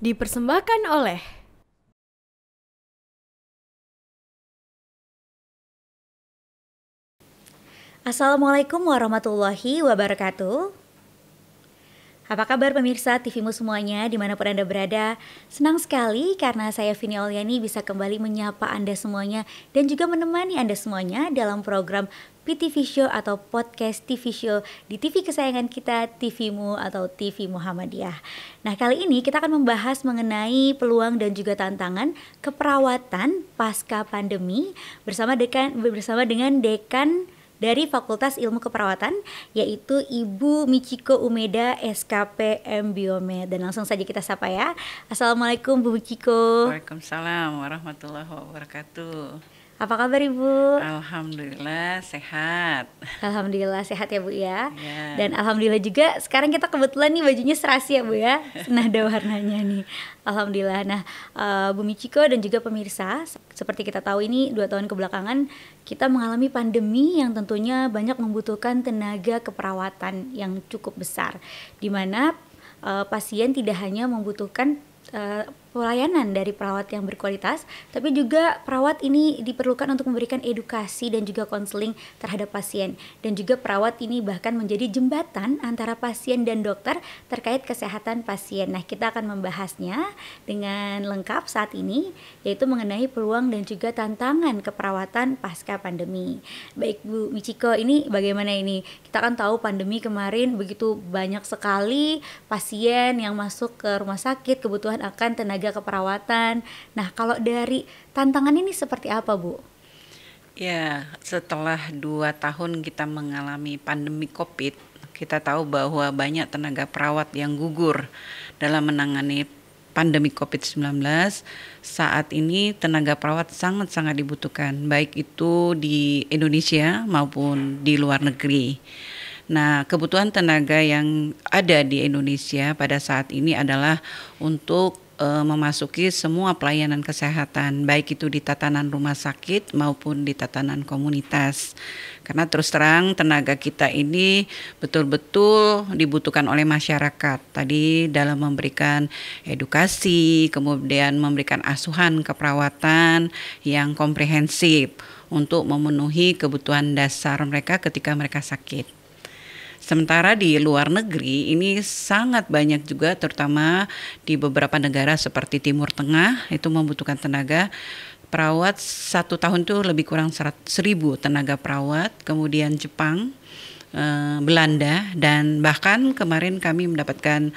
dipersembahkan oleh Assalamualaikum warahmatullahi wabarakatuh. Apa kabar pemirsa TVmu semuanya dimanapun Anda berada? Senang sekali karena saya Vini Oliani bisa kembali menyapa Anda semuanya dan juga menemani Anda semuanya dalam program PTV Show atau podcast TV Show di TV kesayangan kita TVmu atau TV Muhammadiyah. Nah kali ini kita akan membahas mengenai peluang dan juga tantangan keperawatan pasca pandemi bersama dekan bersama dengan dekan dari Fakultas Ilmu Keperawatan yaitu Ibu Michiko Umeda SKPM Biomed dan langsung saja kita sapa ya. Assalamualaikum Bu Michiko. Waalaikumsalam warahmatullahi wabarakatuh. Apa kabar Ibu? Alhamdulillah sehat. Alhamdulillah sehat ya Bu ya. ya. Dan alhamdulillah juga sekarang kita kebetulan nih bajunya serasi ya Bu ya. Nah, ada warnanya nih. Alhamdulillah. Nah, uh, eh, Bu Michiko dan juga pemirsa, seperti kita tahu ini dua tahun kebelakangan kita mengalami pandemi yang tentunya banyak membutuhkan tenaga keperawatan yang cukup besar. dimana uh, eh, pasien tidak hanya membutuhkan eh, pelayanan dari perawat yang berkualitas, tapi juga perawat ini diperlukan untuk memberikan edukasi dan juga konseling terhadap pasien. Dan juga perawat ini bahkan menjadi jembatan antara pasien dan dokter terkait kesehatan pasien. Nah, kita akan membahasnya dengan lengkap saat ini, yaitu mengenai peluang dan juga tantangan keperawatan pasca pandemi. Baik Bu Michiko, ini bagaimana ini? Kita kan tahu pandemi kemarin begitu banyak sekali pasien yang masuk ke rumah sakit, kebutuhan akan tenaga tenaga keperawatan. Nah, kalau dari tantangan ini seperti apa, Bu? Ya, setelah dua tahun kita mengalami pandemi COVID, kita tahu bahwa banyak tenaga perawat yang gugur dalam menangani pandemi COVID-19. Saat ini tenaga perawat sangat-sangat dibutuhkan, baik itu di Indonesia maupun di luar negeri. Nah, kebutuhan tenaga yang ada di Indonesia pada saat ini adalah untuk uh, memasuki semua pelayanan kesehatan, baik itu di tatanan rumah sakit maupun di tatanan komunitas. Karena terus terang tenaga kita ini betul-betul dibutuhkan oleh masyarakat. Tadi dalam memberikan edukasi, kemudian memberikan asuhan keperawatan yang komprehensif untuk memenuhi kebutuhan dasar mereka ketika mereka sakit. Sementara di luar negeri ini sangat banyak juga terutama di beberapa negara seperti Timur Tengah itu membutuhkan tenaga perawat satu tahun tuh lebih kurang seribu tenaga perawat, kemudian Jepang, eh, Belanda, dan bahkan kemarin kami mendapatkan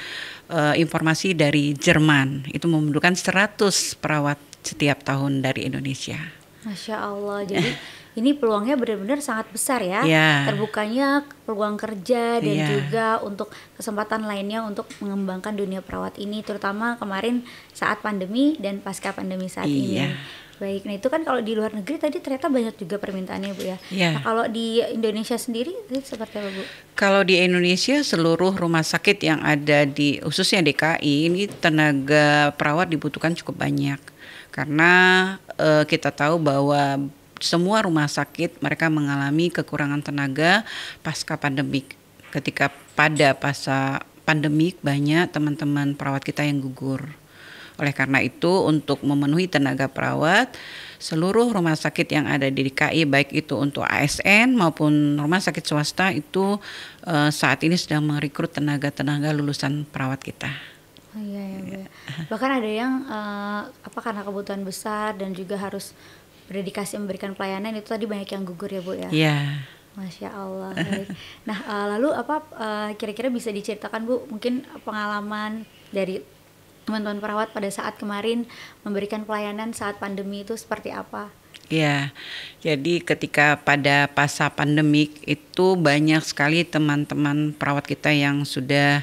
eh, informasi dari Jerman itu membutuhkan seratus perawat setiap tahun dari Indonesia. Masya Allah, jadi ini peluangnya benar-benar sangat besar ya. Yeah. Terbukanya peluang kerja dan yeah. juga untuk kesempatan lainnya untuk mengembangkan dunia perawat ini terutama kemarin saat pandemi dan pasca pandemi saat yeah. ini. Iya. Baik, nah itu kan kalau di luar negeri tadi ternyata banyak juga permintaannya Bu ya. Yeah. Nah, kalau di Indonesia sendiri seperti apa Bu? Kalau di Indonesia seluruh rumah sakit yang ada di khususnya DKI ini tenaga perawat dibutuhkan cukup banyak karena uh, kita tahu bahwa semua rumah sakit mereka mengalami kekurangan tenaga pasca pandemik. Ketika pada pasca pandemik banyak teman-teman perawat kita yang gugur. Oleh karena itu untuk memenuhi tenaga perawat seluruh rumah sakit yang ada di DKI baik itu untuk ASN maupun rumah sakit swasta itu uh, saat ini sedang merekrut tenaga-tenaga lulusan perawat kita. Oh, iya, iya, iya. Bahkan ada yang uh, apa karena kebutuhan besar dan juga harus berdedikasi memberikan pelayanan itu tadi banyak yang gugur ya bu ya. Yeah. Masya Allah. Nah uh, lalu apa eh, kira-kira uh, bisa diceritakan bu mungkin pengalaman dari teman-teman perawat pada saat kemarin memberikan pelayanan saat pandemi itu seperti apa? Ya, jadi ketika pada masa pandemik itu banyak sekali teman-teman perawat kita yang sudah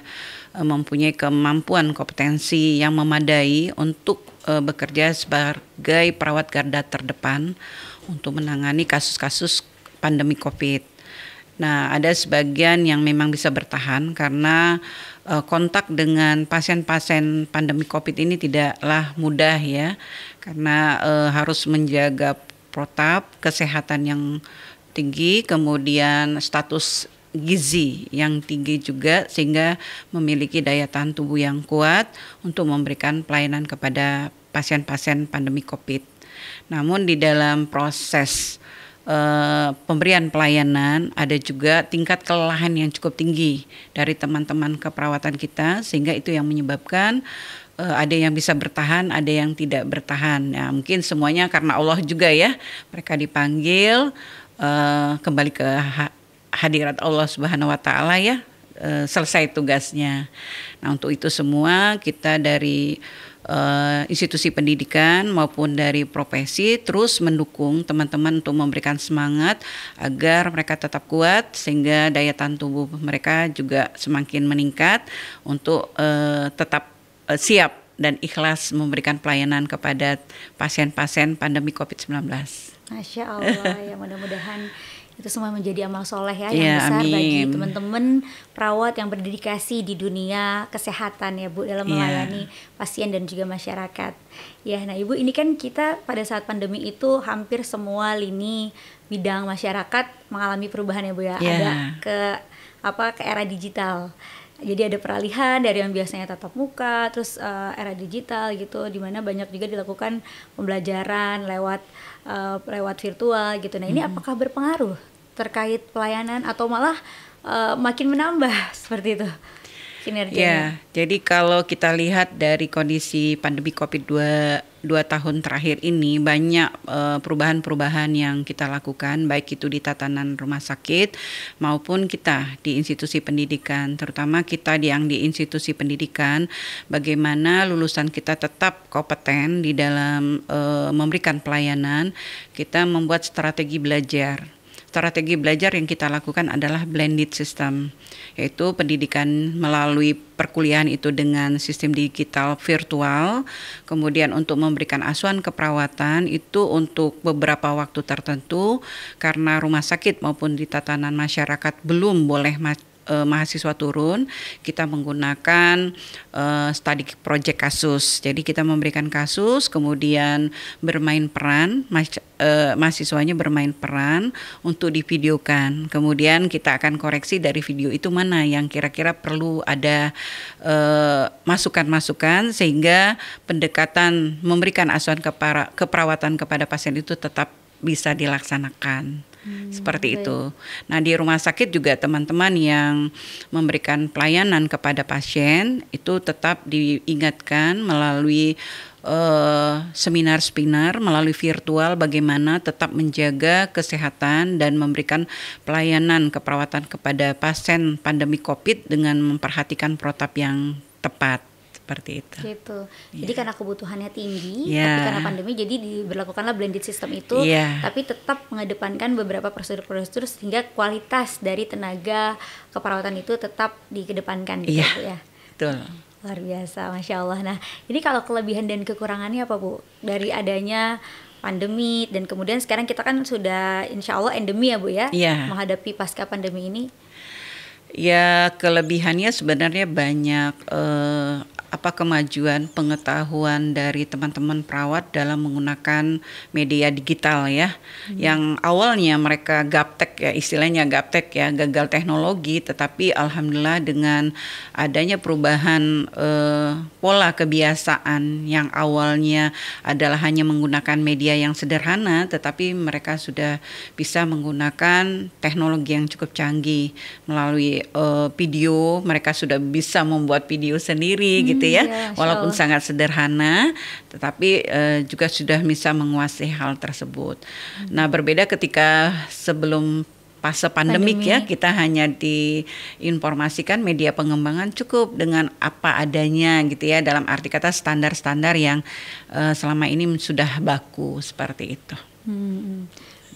eh, mempunyai kemampuan kompetensi yang memadai untuk uh, bekerja sebagai perawat garda terdepan untuk menangani kasus-kasus pandemi COVID. Nah, ada sebagian yang memang bisa bertahan karena uh, kontak dengan pasien-pasien pandemi COVID ini tidaklah mudah ya, karena uh, harus menjaga protap kesehatan yang tinggi, kemudian status gizi yang tinggi juga sehingga memiliki daya tahan tubuh yang kuat untuk memberikan pelayanan kepada pasien-pasien pandemi COVID. Namun di dalam proses uh, pemberian pelayanan ada juga tingkat kelelahan yang cukup tinggi dari teman-teman keperawatan kita sehingga itu yang menyebabkan uh, ada yang bisa bertahan, ada yang tidak bertahan. Ya, mungkin semuanya karena Allah juga ya. Mereka dipanggil uh, kembali ke hadirat Allah Subhanahu wa taala ya eh, selesai tugasnya. Nah, untuk itu semua kita dari uh, institusi pendidikan maupun dari profesi terus mendukung teman-teman untuk memberikan semangat agar mereka tetap kuat sehingga daya tahan tubuh mereka juga semakin meningkat untuk uh, tetap uh, siap dan ikhlas memberikan pelayanan kepada pasien-pasien pandemi COVID-19. Masya Allah, ya mudah-mudahan itu semua menjadi amal soleh ya, ya yang besar amin. bagi teman-teman perawat yang berdedikasi di dunia kesehatan ya Bu dalam iya. melayani ya. pasien dan juga masyarakat. Ya, nah Ibu ini kan kita pada saat pandemi itu hampir semua lini bidang masyarakat mengalami perubahan ya Bu ya. ya. Ada ke apa ke era digital jadi ada peralihan dari yang biasanya tatap muka terus uh, era digital gitu di mana banyak juga dilakukan pembelajaran lewat uh, lewat virtual gitu nah ini hmm. apakah berpengaruh terkait pelayanan atau malah uh, makin menambah seperti itu kinerjanya. Ya, jadi kalau kita lihat dari kondisi pandemi COVID-2 dua tahun terakhir ini banyak eh, perubahan-perubahan yang kita lakukan baik itu di tatanan rumah sakit maupun kita di institusi pendidikan terutama kita yang di institusi pendidikan bagaimana lulusan kita tetap kompeten di dalam uh, memberikan pelayanan kita membuat strategi belajar Strategi belajar yang kita lakukan adalah blended system, yaitu pendidikan melalui perkuliahan itu dengan sistem digital virtual, kemudian untuk memberikan asuhan keperawatan itu untuk beberapa waktu tertentu karena rumah sakit maupun di tatanan masyarakat belum boleh uh, mahasiswa turun, kita menggunakan uh, study project kasus. Jadi kita memberikan kasus, kemudian bermain peran, ma uh, eh, mahasiswanya bermain peran untuk divideokan. Kemudian kita akan koreksi dari video itu mana yang kira-kira perlu ada masukan-masukan sehingga pendekatan memberikan asuhan kepara, keperawatan kepada pasien itu tetap bisa dilaksanakan hmm, seperti okay. itu. Nah di rumah sakit juga teman-teman yang memberikan pelayanan kepada pasien itu tetap diingatkan melalui seminar-seminar eh, uh, melalui virtual bagaimana tetap menjaga kesehatan dan memberikan pelayanan keperawatan kepada pasien pandemi COVID dengan memperhatikan protap yang tepat seperti itu. Gitu. Yeah. Jadi iya. karena kebutuhannya tinggi, yeah. tapi karena pandemi jadi diberlakukanlah blended system itu, yeah. tapi tetap mengedepankan beberapa prosedur-prosedur sehingga kualitas dari tenaga keperawatan itu tetap dikedepankan gitu yeah. ya. Betul. Luar biasa, masya Allah. Nah, ini kalau kelebihan dan kekurangannya apa bu dari adanya pandemi dan kemudian sekarang kita kan sudah insya Allah endemi ya bu ya, yeah. menghadapi pasca pandemi ini. Ya kelebihannya sebenarnya banyak. Uh, apa kemajuan pengetahuan dari teman-teman perawat dalam menggunakan media digital ya hmm. yang awalnya mereka gaptek ya istilahnya gaptek ya gagal teknologi tetapi alhamdulillah dengan adanya perubahan eh, pola kebiasaan yang awalnya adalah hanya menggunakan media yang sederhana tetapi mereka sudah bisa menggunakan teknologi yang cukup canggih melalui eh, video mereka sudah bisa membuat video sendiri hmm. gitu gitu ya. Iya, Walaupun sangat sederhana, tetapi uh, juga sudah bisa menguasai hal tersebut. Hmm. Nah, berbeda ketika sebelum fase pandemik ya kita hanya diinformasikan media pengembangan cukup dengan apa adanya gitu ya dalam arti kata standar-standar yang uh, selama ini sudah baku seperti itu. Hmm. hmm.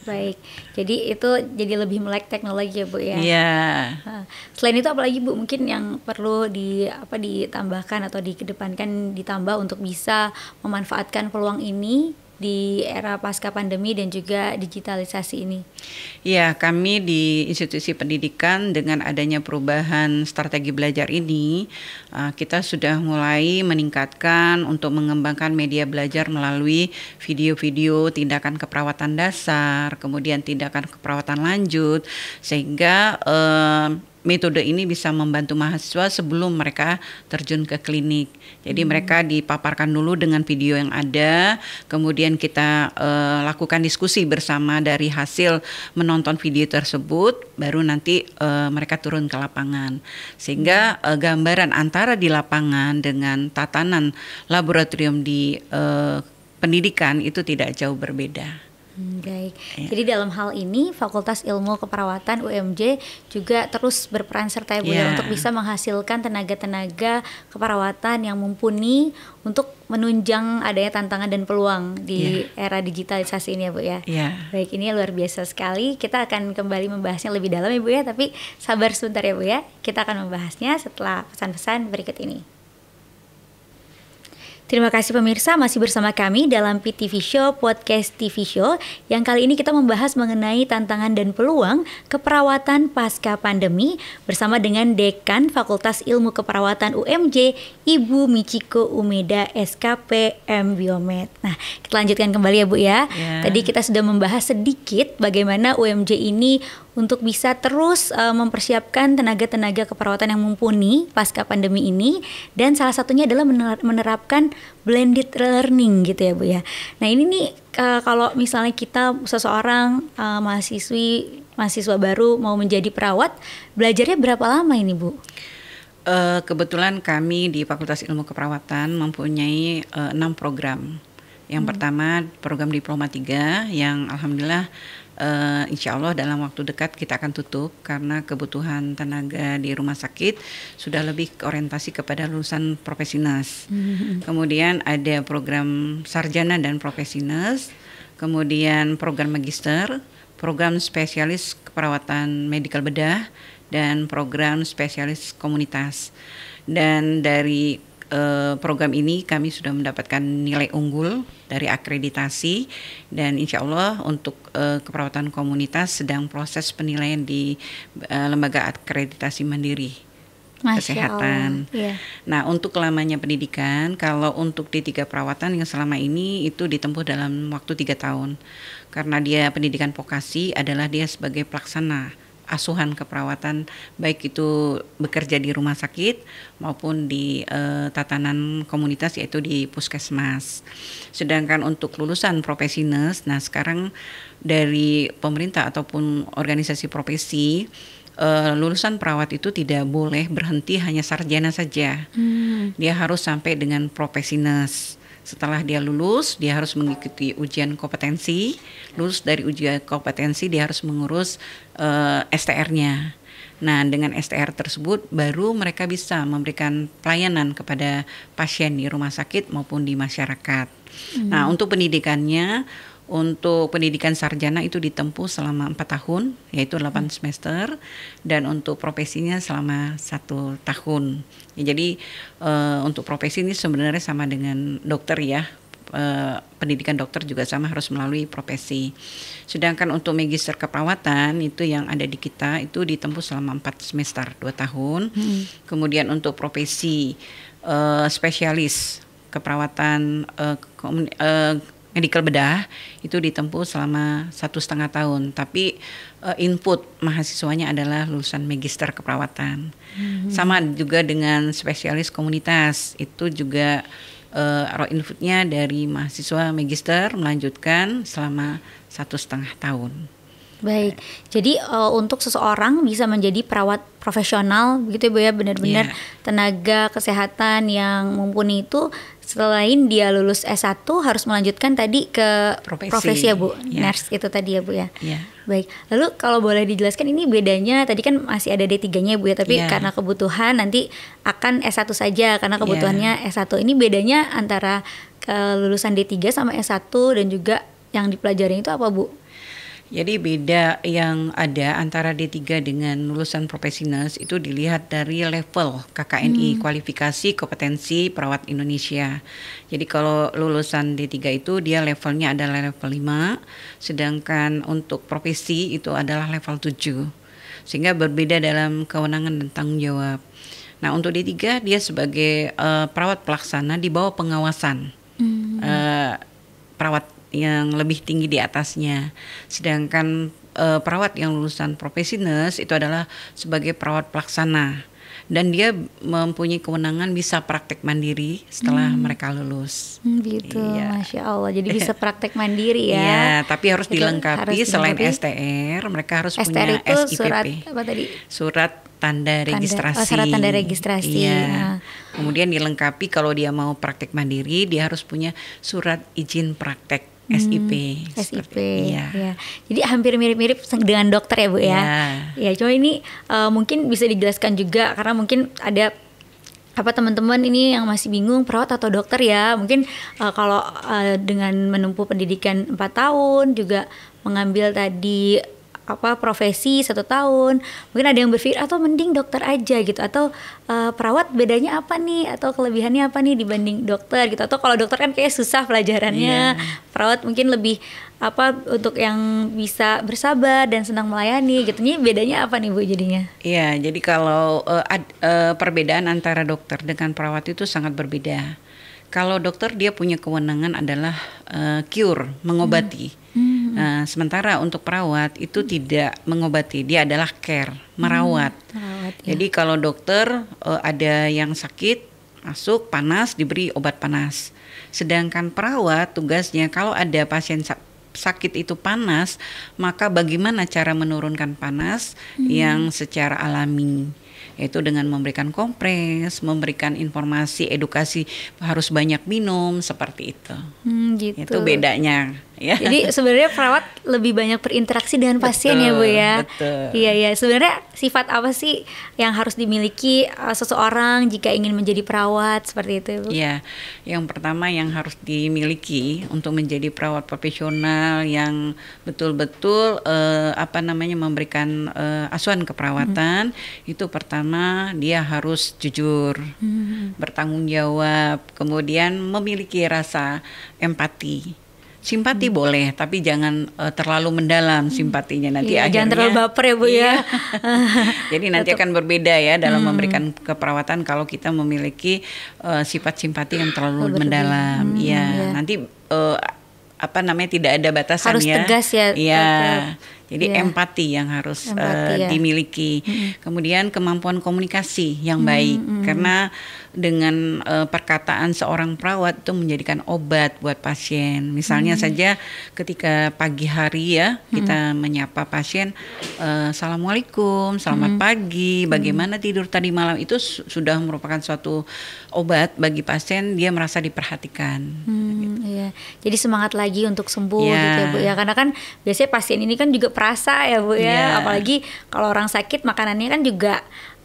Baik, jadi itu jadi lebih melek teknologi ya Bu ya. Yeah. Selain itu apalagi Bu mungkin yang perlu di apa ditambahkan atau dikedepankan ditambah untuk bisa memanfaatkan peluang ini di era pasca pandemi dan juga digitalisasi ini? Ya, kami di institusi pendidikan dengan adanya perubahan strategi belajar ini, eh, kita sudah mulai meningkatkan untuk mengembangkan media belajar melalui video-video tindakan keperawatan dasar, kemudian tindakan keperawatan lanjut, sehingga eh, metode ini bisa membantu mahasiswa sebelum mereka terjun ke klinik. Jadi hmm. mereka dipaparkan dulu dengan video yang ada, kemudian kita uh, lakukan diskusi bersama dari hasil menonton video tersebut, baru nanti uh, mereka turun ke lapangan. Sehingga uh, gambaran antara di lapangan dengan tatanan laboratorium di uh, pendidikan itu tidak jauh berbeda. Hmm, baik. Ya. Jadi dalam hal ini Fakultas Ilmu Keperawatan UMJ juga terus berperan serta Ibu ya, ya, ya. untuk bisa menghasilkan tenaga-tenaga keperawatan yang mumpuni untuk menunjang adanya tantangan dan peluang di ya. era digitalisasi ini ya Bu ya. ya. Baik, ini luar biasa sekali. Kita akan kembali membahasnya lebih dalam Ibu ya, ya, tapi sabar sebentar ya Bu ya. Kita akan membahasnya setelah pesan-pesan berikut ini. Terima kasih pemirsa masih bersama kami dalam PTV Show Podcast TV Show yang kali ini kita membahas mengenai tantangan dan peluang keperawatan pasca pandemi bersama dengan Dekan Fakultas Ilmu Keperawatan UMJ Ibu Michiko Umeda SKP M Biomed. Nah, kita lanjutkan kembali ya Bu ya. Yeah. Tadi kita sudah membahas sedikit bagaimana UMJ ini untuk bisa terus uh, mempersiapkan tenaga-tenaga keperawatan yang mumpuni pasca pandemi ini dan salah satunya adalah menerapkan blended learning gitu ya Bu ya. Nah, ini nih uh, kalau misalnya kita seseorang uh, mahasiswi mahasiswa baru mau menjadi perawat, belajarnya berapa lama ini Bu? Uh, kebetulan kami di Fakultas Ilmu Keperawatan mempunyai enam program yang hmm. pertama program Diploma 3 yang alhamdulillah uh, insya Allah dalam waktu dekat kita akan tutup karena kebutuhan tenaga di rumah sakit sudah lebih orientasi kepada lulusan profesinas. hmm Kemudian ada program sarjana dan profesinas, kemudian program magister, program spesialis keperawatan medical bedah dan program spesialis komunitas. Dan dari Eh, program ini kami sudah mendapatkan nilai unggul dari akreditasi dan insya Allah untuk uh, keperawatan komunitas sedang proses penilaian di uh, lembaga akreditasi mandiri. Masya kesehatan. Allah. Yeah. Nah, untuk lamanya pendidikan, kalau untuk di tiga perawatan yang selama ini itu ditempuh dalam waktu tiga tahun, karena dia pendidikan vokasi adalah dia sebagai pelaksana asuhan keperawatan baik itu bekerja di rumah sakit maupun di uh, tatanan komunitas yaitu di puskesmas. Sedangkan untuk lulusan profesi nurse, nah sekarang dari pemerintah ataupun organisasi profesi uh, lulusan perawat itu tidak boleh berhenti hanya sarjana saja. Hmm. Dia harus sampai dengan profesi nurse. Setelah dia lulus, dia harus mengikuti ujian kompetensi. Lulus dari ujian kompetensi, dia harus mengurus uh, eh, STR-nya. Nah, dengan STR tersebut baru mereka bisa memberikan pelayanan kepada pasien di rumah sakit maupun di masyarakat. Hmm. Nah, untuk pendidikannya untuk pendidikan sarjana itu ditempuh selama empat tahun, yaitu 8 hmm. semester, dan untuk profesinya selama satu tahun. Ya, jadi uh, untuk profesi ini sebenarnya sama dengan dokter ya, Uh, pendidikan dokter juga sama harus melalui profesi. Sedangkan untuk magister keperawatan itu yang ada di kita itu ditempuh selama empat semester dua tahun. Hmm. Kemudian untuk profesi uh, spesialis keperawatan uh, medical bedah itu ditempuh selama satu setengah tahun. Tapi uh, input mahasiswanya adalah lulusan magister keperawatan. Hmm. Sama juga dengan spesialis komunitas itu juga uh, raw inputnya dari mahasiswa magister melanjutkan selama satu setengah tahun. Baik, jadi uh, untuk seseorang bisa menjadi perawat profesional begitu ya Bu ya benar-benar yeah. tenaga kesehatan yang mumpuni itu selain dia lulus S1 harus melanjutkan tadi ke profesi, profesi ya Bu, yeah. nurse itu tadi ya Bu ya. Yeah. Baik. Lalu kalau boleh dijelaskan ini bedanya tadi kan masih ada D3-nya ya, Bu ya, tapi yeah. karena kebutuhan nanti akan S1 saja karena iya. kebutuhannya yeah. S1. Ini bedanya antara kelulusan eh, D3 sama S1 dan juga yang dipelajari itu apa Bu? Jadi beda yang ada antara D3 dengan lulusan profesi nurse itu dilihat dari level KKNI, hmm. kualifikasi kompetensi perawat Indonesia. Jadi kalau lulusan D3 itu dia levelnya adalah level 5, sedangkan untuk profesi itu adalah level 7. Sehingga berbeda dalam kewenangan dan tanggung jawab. Nah, untuk D3 dia sebagai uh, perawat pelaksana di bawah pengawasan. Hmm. Uh, perawat yang lebih tinggi di atasnya. Sedangkan uh, perawat yang lulusan profesi nurse itu adalah sebagai perawat pelaksana dan dia mempunyai kewenangan bisa praktek mandiri setelah hmm. mereka lulus. Hmm, gitu. iya. masya Allah. Jadi bisa praktek mandiri ya. Iya, tapi harus Jadi dilengkapi harus selain dilengkapi. STR, mereka harus STR punya itu SIPP. Surat apa tadi? Surat tanda registrasi. Tanda, oh, surat tanda registrasi. Iya. Nah. Kemudian dilengkapi kalau dia mau praktek mandiri, dia harus punya surat izin praktek Hmm, SIP. SIP. Iya. Ya. Jadi hampir mirip-mirip dengan dokter ya Bu ya. Ya, ya cuma ini uh, mungkin bisa dijelaskan juga karena mungkin ada apa teman-teman ini yang masih bingung perawat atau dokter ya mungkin uh, kalau uh, dengan menempuh pendidikan 4 tahun juga mengambil tadi apa profesi satu tahun mungkin ada yang berpikir atau ah, mending dokter aja gitu atau uh, perawat bedanya apa nih atau kelebihannya apa nih dibanding dokter gitu atau kalau dokter kan kayak susah pelajarannya yeah. perawat mungkin lebih apa untuk yang bisa bersabar dan senang melayani gitu nih bedanya apa nih bu jadinya iya yeah, jadi kalau uh, ad, uh, perbedaan antara dokter dengan perawat itu sangat berbeda kalau dokter dia punya kewenangan adalah uh, cure mengobati hmm Hmm. Nah, sementara untuk perawat itu hmm tidak mengobati, dia adalah care, merawat. hmm merawat ya. Jadi kalau dokter uh, ada yang sakit masuk panas diberi obat panas. Sedangkan perawat tugasnya kalau ada pasien sakit itu panas, maka bagaimana cara menurunkan panas hmm. yang secara alami? yaitu dengan memberikan kompres, memberikan informasi edukasi harus banyak minum seperti itu. Hmm, gitu. Itu bedanya Ya. Jadi sebenarnya perawat lebih banyak berinteraksi dengan pasien betul, ya bu ya. Betul. Iya iya. Sebenarnya sifat apa sih yang harus dimiliki uh, seseorang jika ingin menjadi perawat seperti itu? Bu? Iya. Yang pertama yang harus dimiliki untuk menjadi perawat profesional yang betul-betul uh, apa namanya memberikan uh, asuhan keperawatan hmm. itu pertama dia harus jujur, hmm. bertanggung jawab, kemudian memiliki rasa empati Simpati hmm. boleh, tapi jangan uh, terlalu mendalam hmm. simpatinya nanti iya, akhirnya. Jangan terlalu baper ya bu ya. iya. ya. Jadi nanti akan berbeda ya dalam hmm. memberikan keperawatan kalau kita memiliki uh, sifat simpati yang terlalu mendalam. Hmm, ya. iya. nanti uh, apa namanya tidak ada batasan Harus ya. tegas ya. Iya. Jadi yeah. empati yang harus eh, empati, uh, ya. dimiliki. Hmm. Kemudian kemampuan komunikasi yang baik hmm. karena dengan uh, perkataan seorang perawat itu menjadikan obat buat pasien. Misalnya hmm. saja ketika pagi hari ya kita hmm. menyapa pasien uh, assalamualaikum, selamat hmm. pagi, bagaimana hmm. tidur tadi malam itu sudah merupakan suatu obat bagi pasien dia merasa diperhatikan. Hmm, gitu. iya. Jadi semangat lagi untuk sembuh yeah. gitu ya Bu iya. ya. Karena kan biasanya pasien ini kan juga rasa ya Bu ya. Yeah. Apalagi kalau orang sakit makanannya kan juga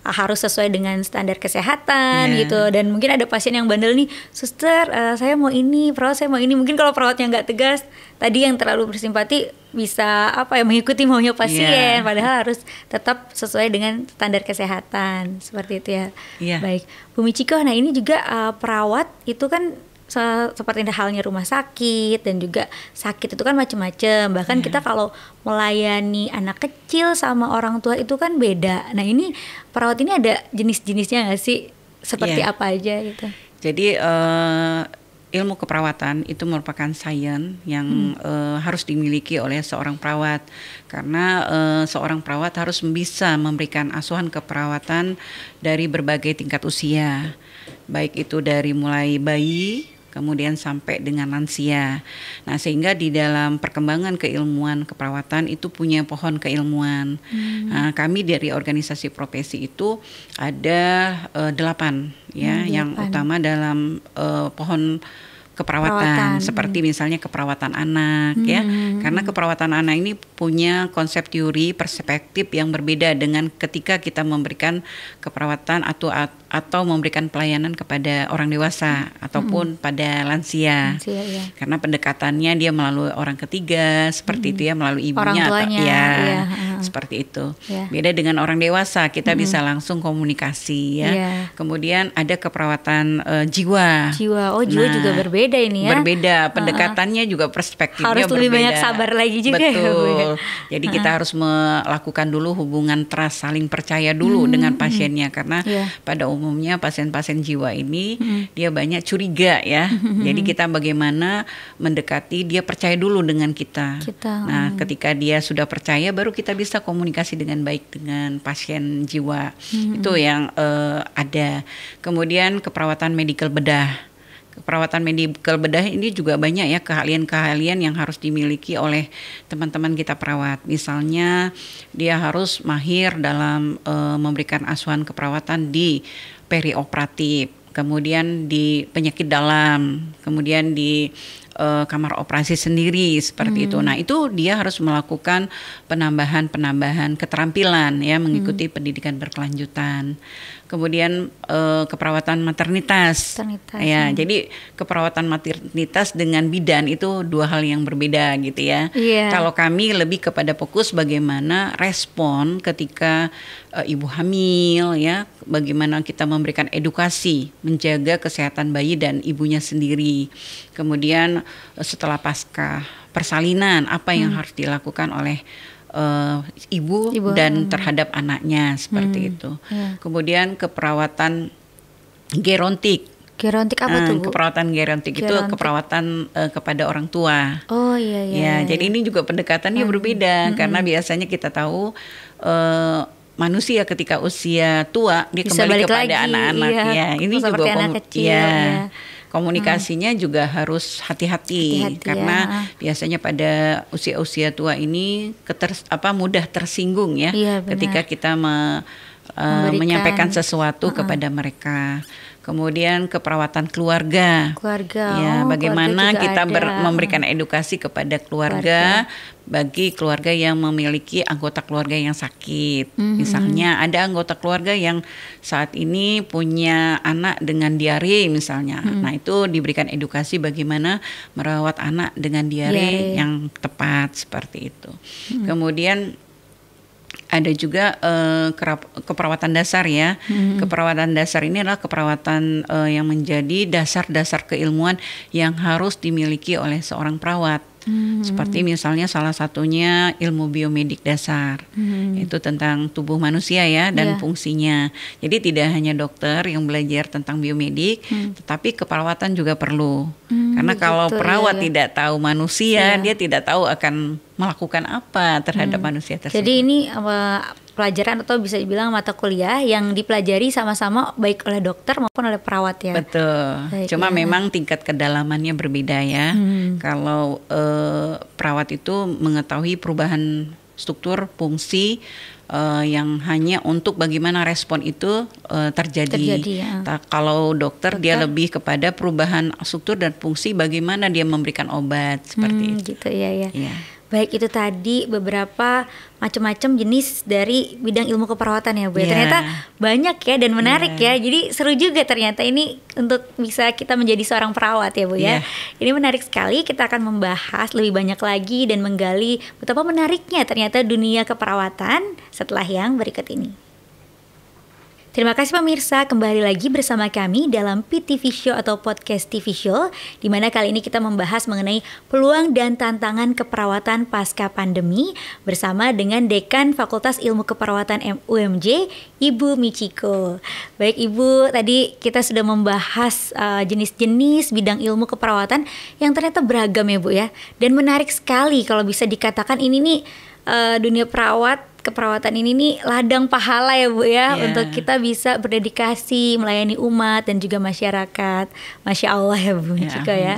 ah, harus sesuai dengan standar kesehatan yeah. gitu dan mungkin ada pasien yang bandel nih suster uh, saya mau ini perawat saya mau ini mungkin kalau perawatnya nggak tegas tadi yang terlalu bersimpati bisa apa ya mengikuti maunya pasien yeah. padahal harus tetap sesuai dengan standar kesehatan seperti itu ya yeah. baik Bu Michiko nah ini juga uh, perawat itu kan se seperti halnya rumah sakit dan juga sakit itu kan macam-macam. Bahkan yeah. kita kalau melayani anak kecil sama orang tua itu kan beda. Nah, ini perawat ini ada jenis-jenisnya nggak sih? Seperti yeah. apa aja gitu. Jadi uh, ilmu keperawatan itu merupakan sains yang hmm. uh, harus dimiliki oleh seorang perawat karena uh, seorang perawat harus bisa memberikan asuhan keperawatan dari berbagai tingkat usia baik itu dari mulai bayi kemudian sampai dengan lansia. Nah, sehingga di dalam perkembangan keilmuan keperawatan itu punya pohon keilmuan. Hmm. Nah, kami dari organisasi profesi itu ada uh, delapan ya, hmm, yang utama dalam uh, pohon keperawatan keperawatan seperti misalnya keperawatan anak ya. hmm. ya karena keperawatan anak ini punya konsep teori perspektif yang berbeda dengan ketika kita memberikan keperawatan atau atau memberikan pelayanan kepada orang dewasa hmm. ataupun hmm. pada lansia, lansia ya. karena pendekatannya dia melalui orang ketiga seperti hmm. itu ya hmm. melalui ibunya orang tuanya, atau ya, ya seperti itu ya. beda dengan orang dewasa kita hmm. bisa langsung komunikasi ya, ya. kemudian ada keperawatan uh, jiwa jiwa oh jiwa nah, juga berbeda ini ya berbeda pendekatannya uh huh juga perspektifnya harus berbeda. lebih banyak sabar lagi juga ya, ya. betul jadi uh huh kita harus melakukan dulu hubungan trust saling percaya dulu hmm. dengan hmm, hmm. pasiennya karena ya. pada umumnya pasien-pasien jiwa ini hmm. dia banyak curiga ya. Hmm. Jadi kita bagaimana mendekati dia percaya dulu dengan kita. kita nah, hmm. ketika dia sudah percaya baru kita bisa komunikasi dengan baik dengan pasien jiwa. Hmm. Itu yang uh, ada. Kemudian keperawatan medical bedah perawatan medical bedah ini juga banyak ya keahlian-keahlian yang harus dimiliki oleh teman-teman kita perawat. Misalnya dia harus mahir dalam e, memberikan asuhan keperawatan di perioperatif, kemudian di penyakit dalam, kemudian di e, kamar operasi sendiri seperti hmm. itu. Nah, itu dia harus melakukan penambahan-penambahan keterampilan ya mengikuti hmm. pendidikan berkelanjutan kemudian uh, keperawatan maternitas. maternitas ya, hmm. jadi keperawatan maternitas dengan bidan itu dua hal yang berbeda gitu ya. Yeah. Kalau kami lebih kepada fokus bagaimana respon ketika uh, ibu hamil ya, bagaimana kita memberikan edukasi menjaga kesehatan bayi dan ibunya sendiri. Kemudian eh, setelah pasca persalinan apa yang hmm. harus dilakukan oleh uh, ibu, ibu dan hmm. terhadap anaknya seperti hmm. itu. Ya. Kemudian keperawatan gerontik. Gerontik apa eh, tuh? Keperawatan gerontik, gerontik. itu keperawatan uh, kepada orang tua. Oh iya iya. Ya, iya, jadi iya. ini juga pendekatannya hmm. berbeda hmm. karena hmm. biasanya kita tahu uh, manusia ketika usia tua dia Bisa kembali kepada anak anaknya iya. Ya, ini Seperti juga anak kecil, ya. ya komunikasinya hmm. juga harus hati-hati karena ya. biasanya pada usia-usia tua ini keter apa mudah tersinggung ya, ya ketika kita me, uh, menyampaikan sesuatu uh -uh. kepada mereka kemudian keperawatan keluarga. Keluarga. Ya, oh, bagaimana keluarga kita ber, memberikan edukasi kepada keluarga, keluarga bagi keluarga yang memiliki anggota keluarga yang sakit. Mm-hmm. Misalnya mhm. ada anggota keluarga yang saat ini punya anak dengan diare misalnya. Mm-hmm. Nah, itu diberikan edukasi bagaimana merawat anak dengan diare iya. yang tepat seperti itu. Mm-hmm. Kemudian ada juga uh, keperawatan dasar ya. Hmm. Keperawatan dasar ini adalah keperawatan uh, yang menjadi dasar-dasar keilmuan yang harus dimiliki oleh seorang perawat -hmm. Seperti misalnya salah satunya ilmu biomedik dasar. Mm -hmm. Itu tentang tubuh manusia ya dan yeah. fungsinya. Jadi tidak hanya dokter yang belajar tentang biomedik, mm. tetapi keperawatan juga perlu. Mm, Karena gitu. kalau iya, perawat ya, ya. tidak tahu manusia, yeah. dia tidak tahu akan melakukan apa terhadap mm. manusia tersebut. Jadi ini apa pelajaran atau bisa dibilang mata kuliah yang dipelajari sama-sama baik oleh dokter maupun oleh perawat ya. Betul. Baik, Cuma ya. memang tingkat kedalamannya berbeda ya. Hmm. Kalau uh, perawat itu mengetahui perubahan struktur fungsi uh, yang hanya untuk bagaimana respon itu uh, terjadi. terjadi ya. kalau dokter, dokter dia lebih kepada perubahan struktur dan fungsi bagaimana dia memberikan obat seperti hmm, itu. Gitu ya ya. ya. Baik itu tadi beberapa macam-macam jenis dari bidang ilmu keperawatan ya Bu. Yeah. Iya. Ternyata banyak ya dan menarik yeah. ya. Jadi seru juga ternyata ini untuk bisa kita menjadi seorang perawat ya Bu yeah. ya. Iya. Ini menarik sekali. Kita akan membahas lebih banyak lagi dan menggali betapa menariknya ternyata dunia keperawatan setelah yang berikut ini. Terima kasih pemirsa, kembali lagi bersama kami dalam PTV Show atau Podcast TV Show, di mana kali ini kita membahas mengenai peluang dan tantangan keperawatan pasca pandemi bersama dengan Dekan Fakultas Ilmu Keperawatan UMJ, Ibu Michiko. Baik Ibu, tadi kita sudah membahas uh, jenis-jenis uh, bidang ilmu keperawatan yang ternyata beragam ya Bu ya, dan menarik sekali kalau bisa dikatakan ini nih uh, dunia perawat keperawatan ini nih ladang pahala ya Bu ya yeah. untuk kita bisa berdedikasi melayani umat dan juga masyarakat. Masya Allah ya Bu yeah, juga ya.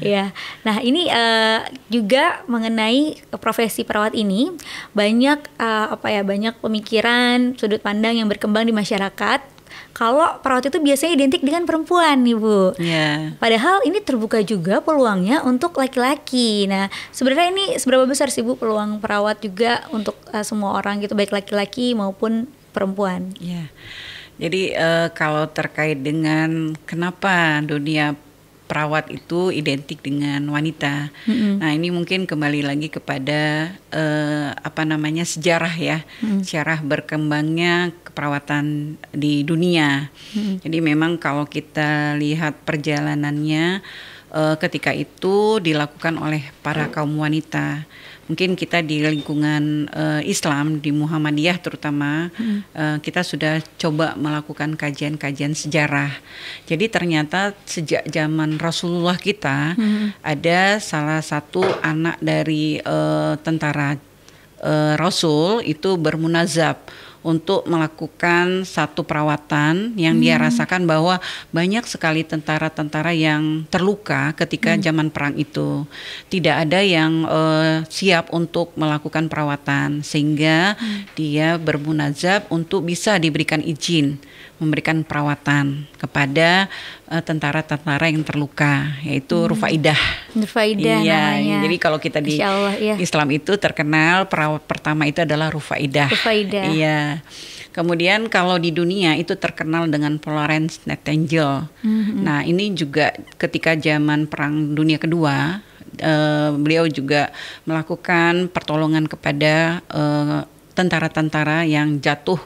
Ya. Nah, ini uh, juga mengenai profesi perawat ini banyak uh, apa ya banyak pemikiran, sudut pandang yang berkembang di masyarakat kalau perawat itu biasanya identik dengan perempuan nih Bu. Yeah. Padahal ini terbuka juga peluangnya untuk laki-laki. Nah, sebenarnya ini seberapa besar sih Bu peluang perawat juga untuk uh, semua orang gitu baik laki-laki maupun perempuan? Yeah. Jadi uh, kalau terkait dengan kenapa dunia perawat itu identik dengan wanita. Mm-hmm. Nah, ini mungkin kembali lagi kepada uh, apa namanya sejarah ya, mm-hmm. sejarah berkembangnya perawatan di dunia. Hmm. Jadi memang kalau kita lihat perjalanannya uh, ketika itu dilakukan oleh para kaum wanita. Mungkin kita di lingkungan uh, Islam di Muhammadiyah terutama hmm. uh, kita sudah coba melakukan kajian-kajian sejarah. Jadi ternyata sejak zaman Rasulullah kita hmm. ada salah satu anak dari uh, tentara Rasul itu bermunazab untuk melakukan satu perawatan yang hmm. dia rasakan bahwa banyak sekali tentara-tentara yang terluka ketika hmm. zaman perang itu. Tidak ada yang uh, siap untuk melakukan perawatan sehingga hmm. dia bermunajat untuk bisa diberikan izin memberikan perawatan kepada eh, tentara-tentara uh, yang terluka yaitu hmm. Rufaidah. Rufaidah iya, namanya. Jadi kalau kita di Allah, iya. Islam itu terkenal perawat pertama itu adalah Rufaidah. Rufaidah. Iya. Kemudian kalau di dunia itu terkenal dengan Florence Nightingale. Mm-hmm. Nah ini juga ketika zaman Perang Dunia Kedua, uh, beliau juga melakukan pertolongan kepada uh, eh, tentara -tentara yang jatuh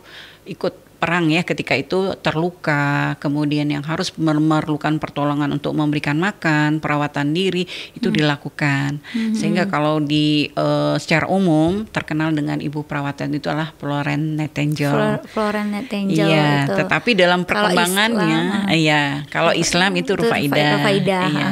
ikut perang ya ketika itu terluka, kemudian yang harus memerlukan pertolongan untuk memberikan makan, perawatan diri itu hmm. dilakukan. Hmm. Sehingga kalau di uh, secara umum terkenal dengan ibu perawatan itu adalah Florence Nightingale. Florence Nightingale. Iya, itu. tetapi dalam perkembangannya, ah. iya, kalau iya, Islam itu Rufaida. Rufaida. Iya.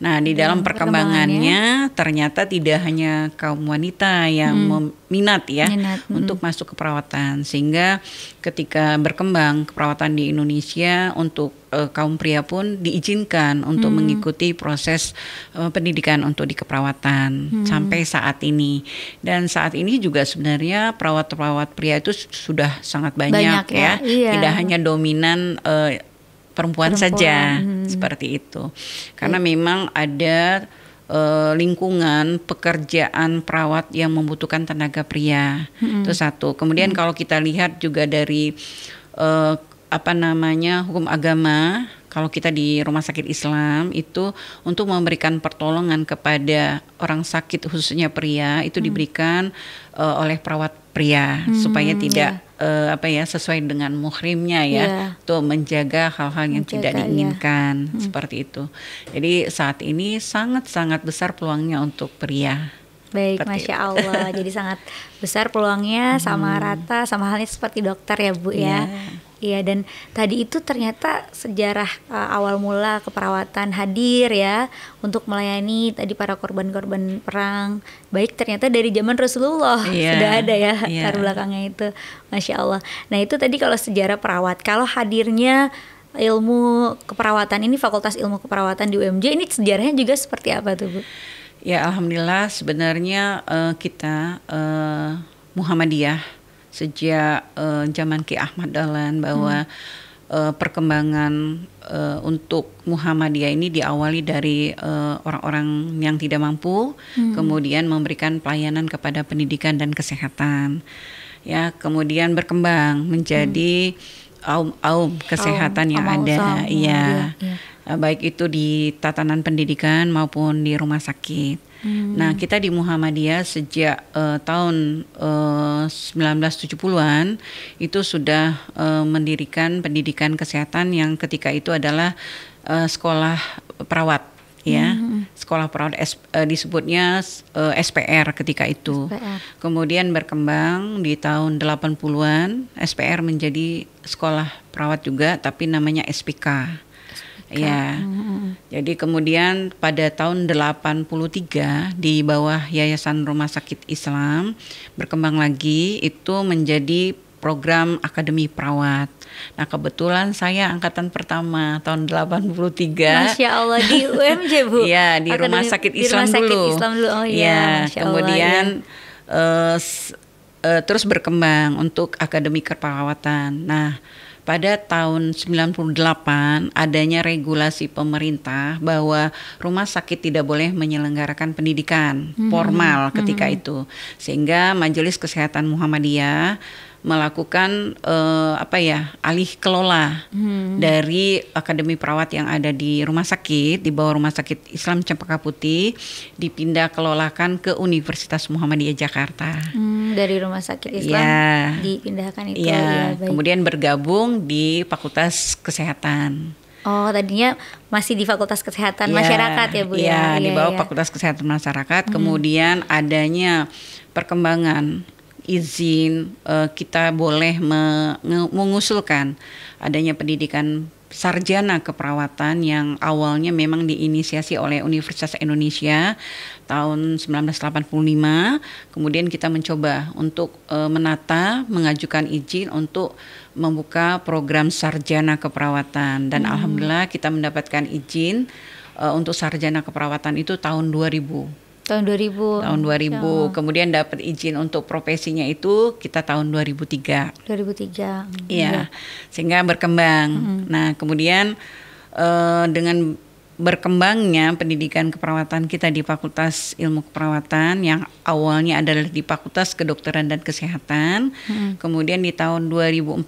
Nah, di dalam iya, perkembangannya ternyata tidak hanya kaum wanita yang hmm. minat ya minat. Hmm. untuk hmm. masuk ke perawatan sehingga ketika berkembang keperawatan di Indonesia untuk uh, kaum pria pun diizinkan untuk hmm. mengikuti proses uh, pendidikan untuk di keperawatan hmm. sampai saat ini. Dan saat ini juga sebenarnya perawat-perawat pria itu sudah sangat banyak, banyak ya, ya. Iya. tidak hanya dominan uh, perempuan, perempuan. saja hmm. seperti itu karena hmm. memang ada uh, lingkungan pekerjaan perawat yang membutuhkan tenaga pria hmm. itu satu kemudian hmm. kalau kita lihat juga dari uh, apa namanya hukum agama kalau kita di rumah sakit Islam itu untuk memberikan pertolongan kepada orang sakit khususnya pria itu hmm. diberikan uh, oleh perawat pria hmm, supaya tidak yeah uh, apa ya sesuai dengan muhrimnya ya yeah. tuh menjaga hal-hal yang menjaga, tidak diinginkan hmm. seperti itu. Jadi saat ini sangat-sangat besar peluangnya untuk pria. Baik, seperti masya Allah. Jadi sangat besar peluangnya, hmm. sama rata, sama halnya seperti dokter ya bu yeah. ya. Iya. Iya dan tadi itu ternyata sejarah uh, awal mula keperawatan hadir ya untuk melayani tadi para korban-korban perang. Baik ternyata dari zaman Rasulullah yeah. sudah ada ya yeah. taruh belakangnya itu, masya Allah. Nah itu tadi kalau sejarah perawat, kalau hadirnya ilmu keperawatan ini Fakultas Ilmu Keperawatan di UMJ ini sejarahnya juga seperti apa tuh Bu? Ya alhamdulillah sebenarnya uh, kita uh, Muhammadiyah sejak uh, zaman Ki Ahmad Dahlan bahwa hmm uh, perkembangan uh, untuk Muhammadiyah ini diawali dari orang-orang uh, yang tidak mampu, hmm. kemudian memberikan pelayanan kepada pendidikan dan kesehatan. Ya, kemudian berkembang menjadi hmm. aum-aum kesehatan aum, yang aum, ada, ya. ya. ya. Baik itu di tatanan pendidikan maupun di rumah sakit. Hmm. Nah, kita di Muhammadiyah sejak uh, tahun eh, uh, 1970-an itu sudah uh, mendirikan pendidikan kesehatan yang ketika itu adalah uh, sekolah perawat ya hmm. sekolah perawat S, uh, disebutnya uh, SPR ketika itu SPR. kemudian berkembang di tahun 80-an SPR menjadi sekolah perawat juga tapi namanya SPK Ya, Hmm. Jadi kemudian pada tahun 83 di bawah Yayasan Rumah Sakit Islam berkembang lagi itu menjadi program Akademi Perawat. Nah, kebetulan saya angkatan pertama tahun 83. Masya Allah di UMJ, Bu. Iya, di Akademi, Rumah Sakit Islam di rumah sakit dulu. Islam dulu. Oh iya. Ya, kemudian Allah, ya. uh, eh, uh, eh, terus berkembang untuk Akademi Keperawatan. Nah, pada tahun 98 adanya regulasi pemerintah bahwa rumah sakit tidak boleh menyelenggarakan pendidikan hmm. formal ketika hmm. itu. Sehingga Majelis Kesehatan Muhammadiyah melakukan uh, apa ya alih kelola hmm. dari akademi perawat yang ada di rumah sakit di bawah rumah sakit Islam Cempaka Putih dipindah kelolakan ke Universitas Muhammadiyah Jakarta hmm, dari rumah sakit Islam ya. dipindahkan itu ya, ya kemudian bergabung di Fakultas Kesehatan Oh, tadinya masih di Fakultas Kesehatan ya, Masyarakat ya, Bu ya. ya di iya, bawah ya. Fakultas Kesehatan Masyarakat, hmm. kemudian adanya perkembangan izin uh, kita boleh mengusulkan adanya pendidikan sarjana keperawatan yang awalnya memang diinisiasi oleh Universitas Indonesia tahun 1985. Kemudian kita mencoba untuk e, menata, mengajukan izin untuk membuka program sarjana keperawatan dan hmm. alhamdulillah kita mendapatkan izin e, untuk sarjana keperawatan itu tahun 2000. Tahun 2000. Tahun 2000. Ya. Kemudian dapat izin untuk profesinya itu kita tahun 2003. 2003. Iya. Ya. Sehingga berkembang. Hmm. Nah, kemudian uh, dengan berkembangnya pendidikan keperawatan kita di Fakultas Ilmu Keperawatan yang awalnya adalah di Fakultas Kedokteran dan Kesehatan, hmm. kemudian di tahun 2014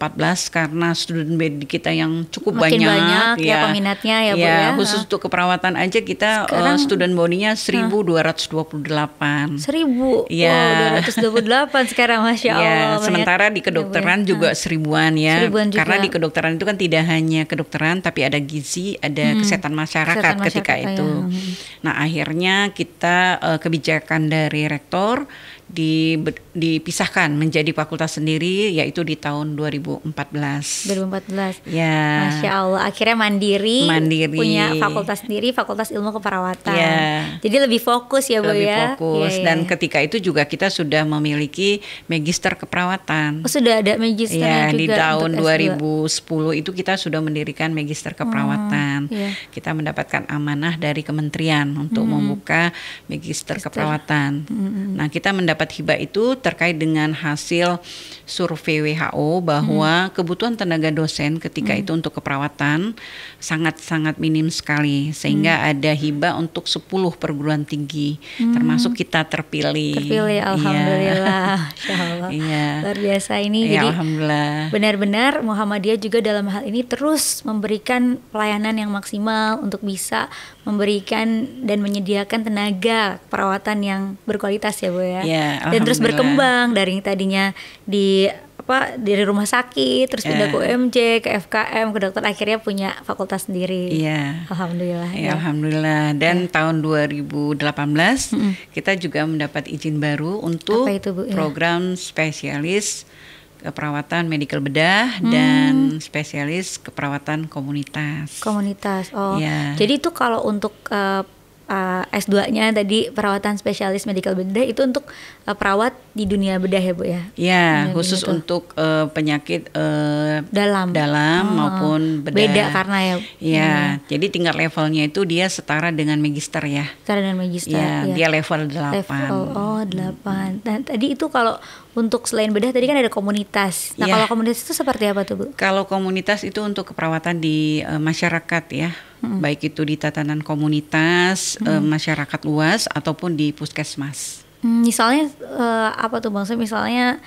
karena student bed kita yang cukup Makin banyak, banyak ya, ya peminatnya ya, ya Bu ya. Khusus untuk keperawatan aja kita eh, Sekarang, uh, student body-nya 1228. 1000. Ya. Wow, 228 sekarang Masya ya, Allah. Ya, sementara di kedokteran ya, juga seribuan ya. Seribuan juga. Karena di kedokteran itu kan tidak hanya kedokteran tapi ada gizi, ada hmm. kesehatan masyarakat masyarakat, ketika itu. Ya. Nah akhirnya kita uh, kebijakan dari rektor di, dipisahkan menjadi fakultas sendiri yaitu di tahun 2014. 2014. Ya. Masya Allah akhirnya mandiri, mandiri. punya fakultas sendiri fakultas ilmu keperawatan. Ya. Jadi lebih fokus ya Bu ya. Lebih fokus ya, dan iya. ketika itu juga kita sudah memiliki magister keperawatan. Oh, sudah ada magister ya, juga. di tahun 2010 itu kita sudah mendirikan magister keperawatan. Hmm, ya. Kita mendapatkan amanah dari kementerian untuk hmm. membuka magister, magister. keperawatan. Hmm. hmm. Nah kita mendapat dapat hibah itu terkait dengan hasil survei WHO bahwa hmm. kebutuhan tenaga dosen ketika hmm. itu untuk keperawatan sangat-sangat minim sekali sehingga hmm. ada hibah untuk 10 perguruan tinggi hmm. termasuk kita terpilih. Terpilih iya. alhamdulillah. Iya. ya. Luar biasa ini. Ya, Jadi Benar-benar Muhammadiyah juga dalam hal ini terus memberikan pelayanan yang maksimal untuk bisa memberikan dan menyediakan tenaga perawatan yang berkualitas ya Bu ya. Iya, dan terus berkembang dari yang tadinya di apa dari rumah sakit terus pindah iya. ke UMJ ke FKM ke dokter akhirnya punya fakultas sendiri. Iya. Yeah. Alhamdulillah. Yeah, ya. Alhamdulillah. Dan yeah. tahun 2018 mm -hmm. kita juga mendapat izin baru untuk itu, Bu? Iya. program spesialis keperawatan medical bedah hmm. dan spesialis keperawatan komunitas. Komunitas. Oh. Ya. Jadi itu kalau untuk uh, uh, eh, S2-nya tadi perawatan spesialis medical bedah itu untuk uh, perawat di dunia bedah ya Bu ya. Iya, khusus untuk uh, penyakit uh, dalam dalam oh, maupun bedah. Beda karena ya. Iya, hmm. jadi tingkat levelnya itu dia setara dengan magister ya. Setara dengan magister. Iya, ya. dia level 8. Level oh 8. Hmm. Dan nah, tadi itu kalau untuk selain bedah tadi kan ada komunitas. Nah, ya. kalau komunitas itu seperti apa tuh, Bu? Kalau komunitas itu untuk keperawatan di uh, masyarakat ya. Hmm. Baik itu di tatanan komunitas, hmm. uh, masyarakat luas ataupun di puskesmas. Hmm, misalnya uh, apa tuh Bang? Saya misalnya